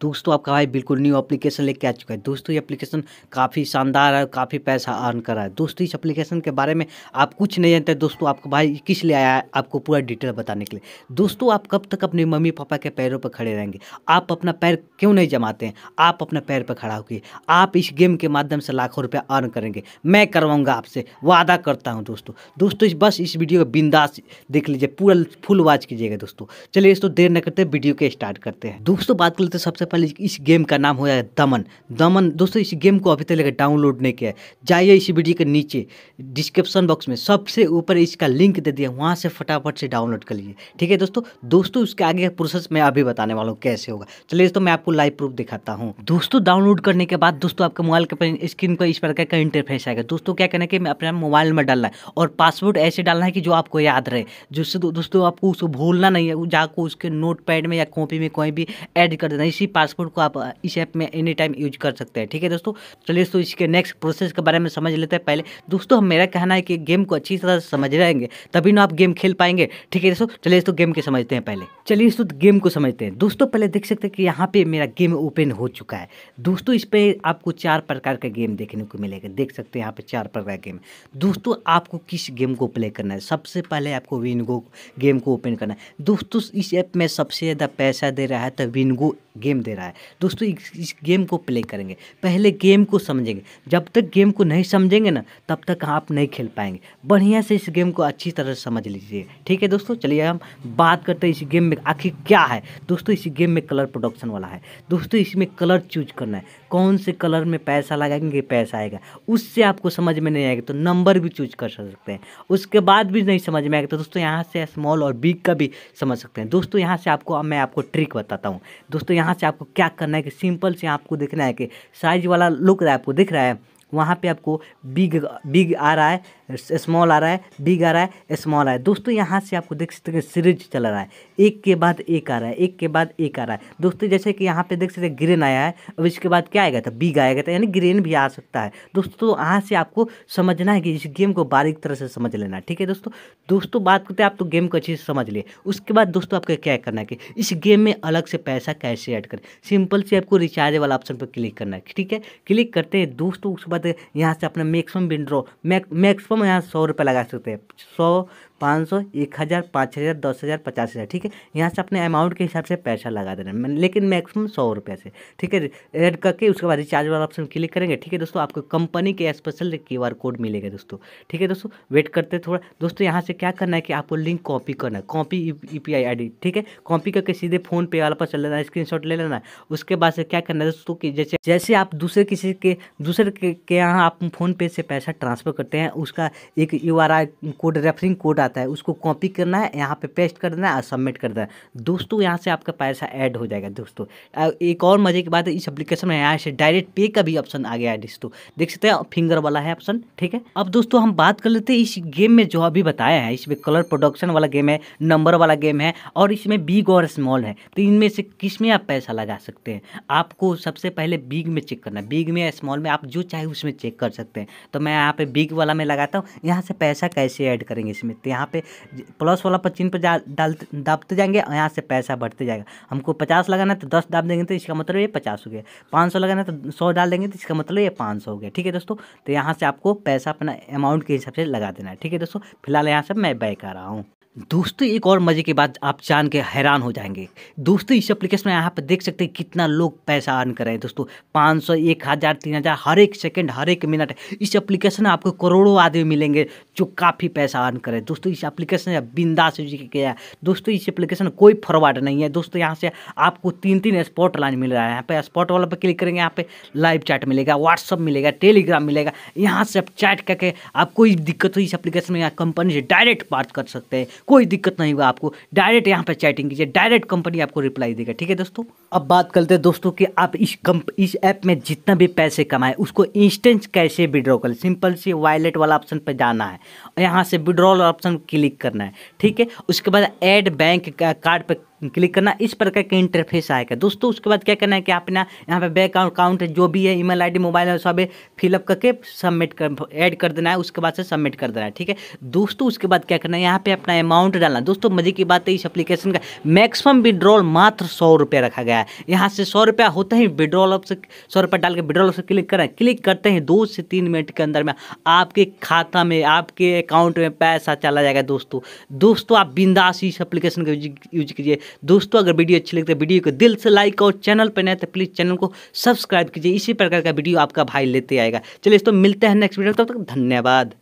दोस्तों आपका भाई बिल्कुल न्यू एप्लीकेशन लेके आ चुका है दोस्तों ये एप्लीकेशन काफ़ी शानदार है काफ़ी पैसा अर्न कर रहा है दोस्तों इस एप्लीकेशन के बारे में आप कुछ नहीं जानते दोस्तों आपका भाई किस लिए आया है आपको पूरा डिटेल बताने के लिए दोस्तों आप कब तक अपने मम्मी पापा के पैरों पर खड़े रहेंगे आप अपना पैर क्यों नहीं जमाते हैं आप अपने पैर पर खड़ा होगी आप इस गेम के माध्यम से लाखों रुपया अर्न करेंगे मैं करवाऊँगा आपसे वादा करता हूँ दोस्तों दोस्तों इस बस इस वीडियो को बिंदास देख लीजिए पूरा फुल वॉच कीजिएगा दोस्तों चलिए दोस्तों देर न करते वीडियो के स्टार्ट करते हैं दोस्तों बात कर लेते सब सबसे पहले इस गेम का नाम हो जाएगा दमन दमन दोस्तों इस गेम को अभी तक डाउनलोड नहीं किया जाइए इस वीडियो के नीचे डिस्क्रिप्शन बॉक्स में सबसे ऊपर इसका लिंक दे दिया वहाँ से फटाफट से डाउनलोड कर लीजिए ठीक है दोस्तों दोस्तों उसके आगे का प्रोसेस मैं अभी बताने वाला हूँ कैसे होगा चलिए दोस्तों मैं आपको लाइव प्रूफ दिखाता हूँ दोस्तों डाउनलोड करने के बाद दोस्तों आपके मोबाइल के स्क्रीन पर इस प्रकार का इंटरफेस आएगा दोस्तों क्या कहना कि मैं अपने मोबाइल में डालना है और पासवर्ड ऐसे डालना है कि जो आपको याद रहे जिससे दोस्तों आपको उसको भूलना नहीं है जाकर उसके नोट में या कॉपी में कोई भी ऐड कर देना इसी इसी पासपोर्ट को आप इस ऐप में एनी टाइम यूज कर सकते हैं ठीक है दोस्तों चलिए दोस्तों इसके नेक्स्ट प्रोसेस के बारे में समझ लेते हैं पहले दोस्तों हम मेरा कहना है कि गेम को अच्छी तरह से समझ रहेंगे तभी ना आप गेम खेल पाएंगे ठीक है दोस्तों चलिए दोस्तों गेम के समझते हैं पहले चलिए दोस्तों गेम को समझते हैं दोस्तों पहले देख सकते हैं कि यहाँ पे मेरा गेम ओपन हो चुका है दोस्तों इस पर आपको चार प्रकार का गेम देखने को मिलेगा देख सकते हैं यहाँ पे चार प्रकार गेम दोस्तों आपको किस गेम को प्ले करना है सबसे पहले आपको विनगो गेम को ओपन करना है दोस्तों इस ऐप में सबसे ज़्यादा पैसा दे रहा है तो विनगो गेम गेम दे रहा है दोस्तों इस, गेम को प्ले करेंगे पहले गेम को समझेंगे जब तक गेम को नहीं समझेंगे ना तब तक आप नहीं खेल पाएंगे बढ़िया से इस गेम को अच्छी तरह समझ लीजिए ठीक है दोस्तों चलिए हम बात करते हैं इस गेम में आखिर क्या है दोस्तों इस गेम में कलर प्रोडक्शन वाला है दोस्तों इसमें कलर चूज करना है कौन से कलर में पैसा लगाएंगे पैसा आएगा उससे आपको समझ में नहीं आएगा तो नंबर भी चूज कर सकते हैं उसके बाद भी नहीं समझ में आएगा तो दोस्तों यहाँ से स्मॉल और बिग का भी समझ सकते हैं दोस्तों यहाँ से आपको मैं आपको ट्रिक बताता हूँ दोस्तों यहाँ से से आपको क्या करना है कि सिंपल से आपको देखना है कि साइज वाला लुक रहा है आपको दिख रहा है वहाँ पे आपको बिग बिग आ रहा है स्मॉल आ रहा है बिग आ रहा है स्मॉल आ रहा है दोस्तों यहाँ से आपको देख सकते हैं सीरीज चल रहा है एक के बाद एक आ रहा है एक के बाद एक आ रहा है दोस्तों जैसे कि यहाँ पे देख सकते हैं ग्रेन आया है अब इसके बाद क्या आएगा था तो बिग आएगा था तो यानी ग्रेन भी आ सकता है दोस्तों यहाँ से आपको समझना है कि इस गेम को बारीक तरह से समझ लेना ठीक है दोस्तों दोस्तों बात करते हैं आप तो गेम को अच्छे से समझ लिए उसके बाद दोस्तों आपको क्या करना है कि इस गेम में अलग से पैसा कैसे ऐड करें सिंपल से आपको रिचार्ज वाला ऑप्शन पर क्लिक करना है ठीक है क्लिक करते हैं दोस्तों उसके बाद यहाँ से अपना मैक्सिमम विंड्रो मैक्सिमम यहाँ सौ रुपये लगा सकते हैं सौ पाँच सौ एक हज़ार पाँच हज़ार दस हज़ार पचास हज़ार ठीक है यहाँ से अपने अमाउंट के हिसाब से पैसा लगा देना लेकिन मैक्सिमम सौ रुपये से ठीक है ऐड करके उसके बाद रिचार्ज वाला ऑप्शन क्लिक करेंगे ठीक है दोस्तों आपको कंपनी के स्पेशल क्यू कोड मिलेगा दोस्तों ठीक है दोस्तों वेट करते थोड़ा दोस्तों यहाँ से क्या करना है कि आपको लिंक कॉपी करना है कॉपी यू पी आई ठीक है कॉपी करके सीधे फोन पे वाला पर चल लेना स्क्रीन ले लेना उसके बाद से क्या करना है दोस्तों कि जैसे जैसे आप दूसरे किसी के दूसरे के यहाँ आप फोन पे से पैसा ट्रांसफर करते हैं उसका एक यू कोड रेफरिंग कोड आता है उसको कॉपी करना है यहाँ पे पेस्ट कर देना है और सबमिट कर देना है दोस्तों यहाँ से आपका पैसा ऐड हो जाएगा दोस्तों एक और मज़े की बात है इस एप्लीकेशन में यहाँ से डायरेक्ट पे का भी ऑप्शन आ गया है दोस्तों देख सकते हैं फिंगर वाला है ऑप्शन ठीक है अब दोस्तों हम बात कर लेते हैं इस गेम में जो अभी बताया है इसमें कलर प्रोडक्शन वाला गेम है नंबर वाला गेम है और इसमें बिग और स्मॉल है तो इनमें से किस में आप पैसा लगा सकते हैं आपको सबसे पहले बिग में चेक करना है बिग में स्मॉल में आप जो चाहे उसमें चेक कर सकते हैं तो मैं यहाँ पे बिग वाला में लगाता हूँ यहाँ से पैसा कैसे ऐड करेंगे इसमें तो यहाँ पे प्लस वाला पर चिन्ह पर जा डाल दबते जाएंगे और यहाँ से पैसा बढ़ते जाएगा हमको पचास लगाना है तो दस डाल देंगे तो इसका मतलब ये पचास हो गया पाँच सौ लगाना तो सौ डाल देंगे तो इसका मतलब ये पाँच सौ हो गया ठीक है दोस्तों तो यहाँ से आपको पैसा अपना अमाउंट के हिसाब से लगा देना है ठीक है दोस्तों फिलहाल यहाँ से मैं बैक आ रहा हूँ दोस्तों एक और मज़े की बात आप जान के हैरान हो जाएंगे दोस्तों इस एप्लीकेशन में यहाँ पर देख सकते हैं कितना लोग पैसा अर्न कर रहे हैं दोस्तों पाँच सौ एक हज़ार तीन हज़ार हर एक सेकंड हर एक मिनट इस एप्लीकेशन में आपको करोड़ों आदमी मिलेंगे जो काफ़ी पैसा अर्न कर रहे हैं दोस्तों इस एप्लीकेशन बिंदा बिंदास किया है दोस्तों इस एप्लीकेशन में कोई फॉरवर्ड नहीं है दोस्तों यहाँ से आपको तीन तीन स्पॉट लाइन मिल रहा है यहाँ पर स्पॉट वाला पर क्लिक करेंगे यहाँ पर लाइव चैट मिलेगा व्हाट्सअप मिलेगा टेलीग्राम मिलेगा यहाँ से आप चैट करके आप कोई दिक्कत हो इस एप्लीकेशन में यहाँ कंपनी से डायरेक्ट बात कर सकते हैं कोई दिक्कत नहीं हुआ आपको डायरेक्ट यहाँ पर चैटिंग कीजिए डायरेक्ट कंपनी आपको रिप्लाई देगा ठीक है दोस्तों अब बात करते हैं दोस्तों कि आप इस कंप इस ऐप में जितना भी पैसे कमाएं उसको इंस्टेंट कैसे विड्रॉ करें सिंपल सी वॉलेट वाला ऑप्शन पर जाना है यहाँ से विड्रॉल ऑप्शन क्लिक करना है ठीक है उसके बाद एड बैंक कार्ड पर क्लिक करना इस प्रकार का इंटरफेस आएगा दोस्तों उसके बाद क्या करना है कि आपने यहाँ पे बैंक अकाउंट जो भी है ईमेल आईडी मोबाइल है सब फिलअप करके सबमिट कर ऐड कर देना है उसके बाद से सबमिट कर देना है ठीक है दोस्तों उसके बाद क्या करना है यहाँ पे अपना अमाउंट डालना दोस्तों मजे की बात है इस अपलीकेशन का मैक्सिमम विड्रॉल मात्र सौ रुपये रखा गया है यहाँ से सौ रुपया होता ही विड्रॉल ऑप्शन सौ रुपया डाल के विड्रॉल ऑप्शन क्लिक करें क्लिक करते हैं दो से तीन मिनट के अंदर में आपके खाता में आपके अकाउंट में पैसा चला जाएगा दोस्तों दोस्तों आप बिंदास इस अपलीकेशन का यूज कीजिए दोस्तों अगर वीडियो अच्छी लगती है वीडियो को दिल से लाइक और चैनल पर नए तो प्लीज़ चैनल को सब्सक्राइब कीजिए इसी प्रकार का वीडियो आपका भाई लेते आएगा चलिए दोस्तों मिलते हैं नेक्स्ट वीडियो तब तो तक धन्यवाद